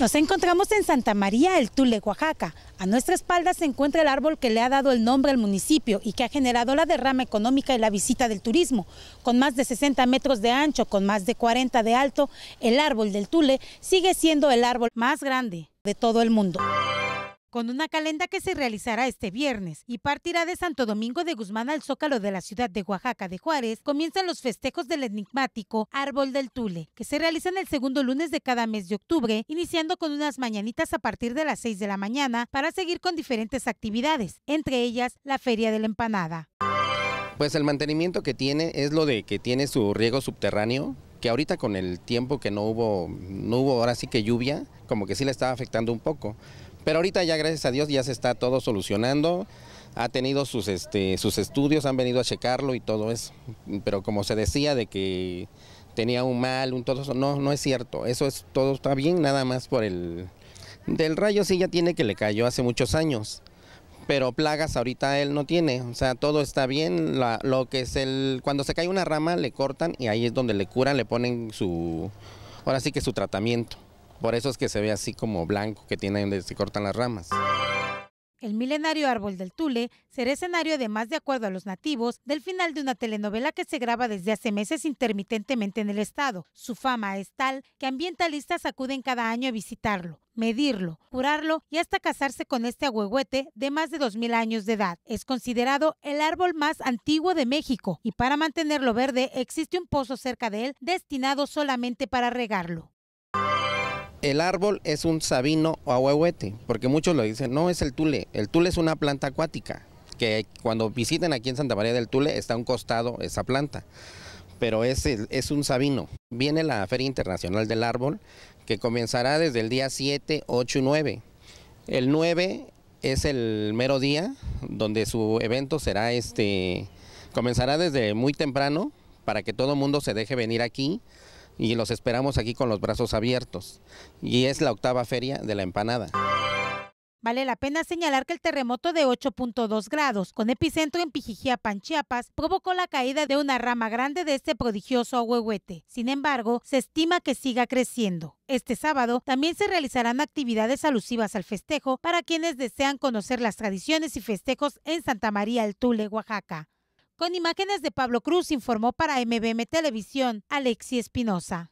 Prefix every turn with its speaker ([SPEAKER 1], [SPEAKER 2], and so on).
[SPEAKER 1] Nos encontramos en Santa María, el Tule, Oaxaca. A nuestra espalda se encuentra el árbol que le ha dado el nombre al municipio y que ha generado la derrama económica y la visita del turismo. Con más de 60 metros de ancho, con más de 40 de alto, el árbol del Tule sigue siendo el árbol más grande de todo el mundo con una calenda que se realizará este viernes y partirá de Santo Domingo de Guzmán al Zócalo de la ciudad de Oaxaca de Juárez, comienzan los festejos del enigmático Árbol del Tule, que se realizan el segundo lunes de cada mes de octubre, iniciando con unas mañanitas a partir de las 6 de la mañana para seguir con diferentes actividades, entre ellas la Feria de la Empanada.
[SPEAKER 2] Pues el mantenimiento que tiene es lo de que tiene su riego subterráneo, que ahorita con el tiempo que no hubo, no hubo ahora sí que lluvia, como que sí le estaba afectando un poco. Pero ahorita ya gracias a Dios ya se está todo solucionando, ha tenido sus, este, sus estudios, han venido a checarlo y todo eso. Pero como se decía de que tenía un mal, un todo eso, no, no es cierto, eso es todo está bien, nada más por el... Del rayo sí ya tiene que le cayó hace muchos años pero plagas ahorita él no tiene, o sea, todo está bien, lo que es el, cuando se cae una rama le cortan y ahí es donde le curan, le ponen su, ahora sí que su tratamiento, por eso es que se ve así como blanco que tiene donde se cortan las ramas.
[SPEAKER 1] El milenario árbol del Tule será escenario, además de acuerdo a los nativos, del final de una telenovela que se graba desde hace meses intermitentemente en el estado. Su fama es tal que ambientalistas acuden cada año a visitarlo, medirlo, curarlo y hasta casarse con este agüehuete de más de 2.000 años de edad. Es considerado el árbol más antiguo de México y para mantenerlo verde existe un pozo cerca de él destinado solamente para regarlo.
[SPEAKER 2] El árbol es un sabino o ahuehuete, porque muchos lo dicen, no es el tule, el tule es una planta acuática, que cuando visiten aquí en Santa María del Tule está un costado esa planta, pero es, es un sabino. Viene la Feria Internacional del Árbol, que comenzará desde el día 7, 8 y 9. El 9 es el mero día donde su evento será este, comenzará desde muy temprano para que todo el mundo se deje venir aquí y los esperamos aquí con los brazos abiertos. Y es la octava feria de la empanada.
[SPEAKER 1] Vale la pena señalar que el terremoto de 8.2 grados, con epicentro en Pijijiapan, Panchiapas, provocó la caída de una rama grande de este prodigioso ahuehuete. Sin embargo, se estima que siga creciendo. Este sábado también se realizarán actividades alusivas al festejo para quienes desean conocer las tradiciones y festejos en Santa María el Tule, Oaxaca. Con imágenes de Pablo Cruz informó para MBM Televisión Alexi Espinosa.